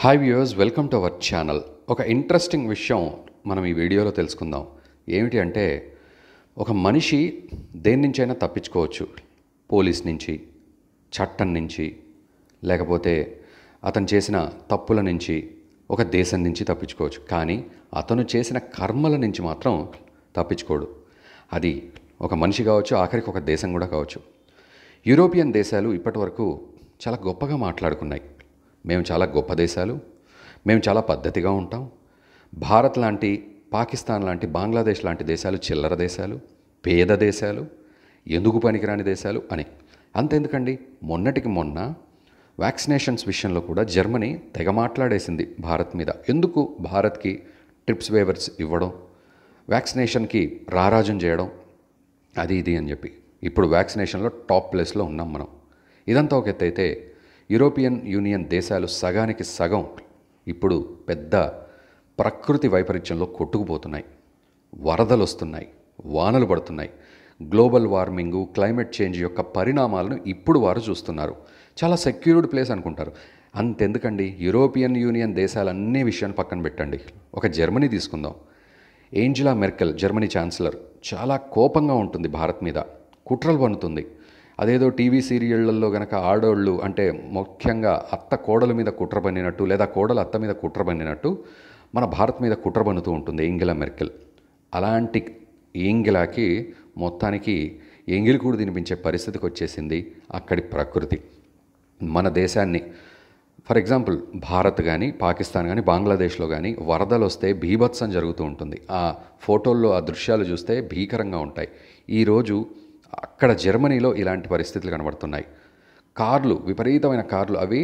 hi viewers welcome to our channel ఒక interesting విషయం మనం ఈ వీడియోలో తెలుసుకుందాం ఏమిటి అంటే ఒక మనిషి దేని నుంచైనా తప్పించుకోవచ్చు పోలీస్ నుంచి చట్టం నుంచి లేకపోతే అతను చేసిన తప్పుల నుంచి ఒక దేశం నుంచి తప్పించుకోవచ్చు కానీ అతను చేసిన కర్మల నుంచి మాత్రం తప్పించుకోడు అది ఒక మనిషి కావచ్చు ఆఖరికి ఒక దేశం కూడా కావచ్చు యూరోపియన్ దేశాలు ఇప్పటివరకు చాలా గొప్పగా మాట్లాడుకున్నాయి మేము చాలా గొప్ప దేశాలు మేము చాలా పద్ధతిగా ఉంటాం భారత్ లాంటి పాకిస్తాన్ లాంటి బంగ్లాదేశ్ లాంటి దేశాలు చిల్లర దేశాలు పేద దేశాలు ఎందుకు పనికిరాని దేశాలు అని అంతెందుకండి మొన్నటికి మొన్న వ్యాక్సినేషన్స్ విషయంలో కూడా జర్మనీ తెగ మాట్లాడేసింది భారత్ మీద ఎందుకు భారత్కి ట్రిప్స్ వేవర్స్ ఇవ్వడం వ్యాక్సినేషన్కి రారాజం చేయడం అది ఇది అని చెప్పి ఇప్పుడు వ్యాక్సినేషన్లో టాప్ ప్లేస్లో ఉన్నాం మనం ఇదంతా ఒక ఎత్తు అయితే యూరోపియన్ యూనియన్ దేశాలు సగానికి సగం ఇప్పుడు పెద్ద ప్రకృతి వైపరీత్యంలో కొట్టుకుపోతున్నాయి వరదలు వస్తున్నాయి వానలు పడుతున్నాయి గ్లోబల్ వార్మింగు క్లైమేట్ చేంజ్ యొక్క పరిణామాలను ఇప్పుడు వారు చూస్తున్నారు చాలా సెక్యూర్డ్ ప్లేస్ అనుకుంటారు అంతెందుకండి యూరోపియన్ యూనియన్ దేశాలన్నీ విషయాన్ని పక్కన పెట్టండి ఒక జర్మనీ తీసుకుందాం ఏంజిలా మెర్కెల్ జర్మనీ ఛాన్సలర్ చాలా కోపంగా ఉంటుంది భారత్ మీద కుట్రలు పన్నుతుంది అదేదో టీవీ సీరియళ్లలో గనక ఆడోళ్ళు అంటే ముఖ్యంగా అత్త కోడల మీద కుట్ర పన్నినట్టు లేదా కోడలు అత్త మీద కుట్ర పన్నినట్టు మన భారత్ మీద కుట్ర పన్నుతూ ఉంటుంది ఏంగిలా మెర్కెల్ అలాంటి ఏంగిలాకి మొత్తానికి ఎంగిలి కూడా తినిపించే పరిస్థితికి వచ్చేసింది అక్కడి ప్రకృతి మన దేశాన్ని ఫర్ ఎగ్జాంపుల్ భారత్ కానీ పాకిస్తాన్ కానీ బంగ్లాదేశ్లో కానీ వరదలు వస్తే భీభత్సం జరుగుతూ ఉంటుంది ఆ ఫోటోల్లో ఆ దృశ్యాలు చూస్తే భీకరంగా ఉంటాయి ఈరోజు అక్కడ జర్మనీలో ఇలాంటి పరిస్థితులు కనబడుతున్నాయి కార్లు విపరీతమైన కార్లు అవి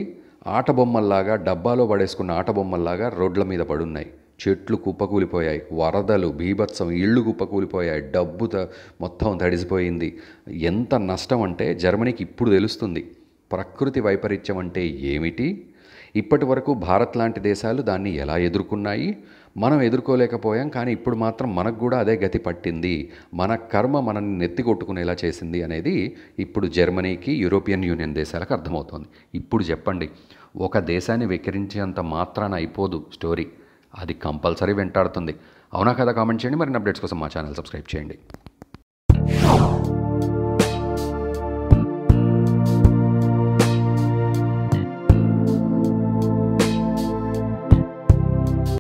ఆట బొమ్మల్లాగా డబ్బాలో పడేసుకున్న ఆట బొమ్మల్లాగా రోడ్ల మీద పడున్నాయి చెట్లు కుప్పకూలిపోయాయి వరదలు బీభత్సం ఇళ్ళు కుప్పకూలిపోయాయి డబ్బు మొత్తం తడిసిపోయింది ఎంత నష్టం అంటే జర్మనీకి ఇప్పుడు తెలుస్తుంది ప్రకృతి వైపరీత్యం అంటే ఏమిటి ఇప్పటి వరకు భారత్ లాంటి దేశాలు దాన్ని ఎలా ఎదుర్కొన్నాయి మనం ఎదుర్కోలేకపోయాం కానీ ఇప్పుడు మాత్రం మనకు కూడా అదే గతి పట్టింది మన కర్మ మనల్ని నెత్తికొట్టుకునేలా చేసింది అనేది ఇప్పుడు జర్మనీకి యూరోపియన్ యూనియన్ దేశాలకు అర్థమవుతోంది ఇప్పుడు చెప్పండి ఒక దేశాన్ని వెక్కిరించేంత మాత్రాన అయిపోదు స్టోరీ అది కంపల్సరీ వెంటాడుతుంది అవునా కదా కామెంట్ చేయండి మరిన్ని అప్డేట్స్ కోసం మా ఛానల్ సబ్స్క్రైబ్ చేయండి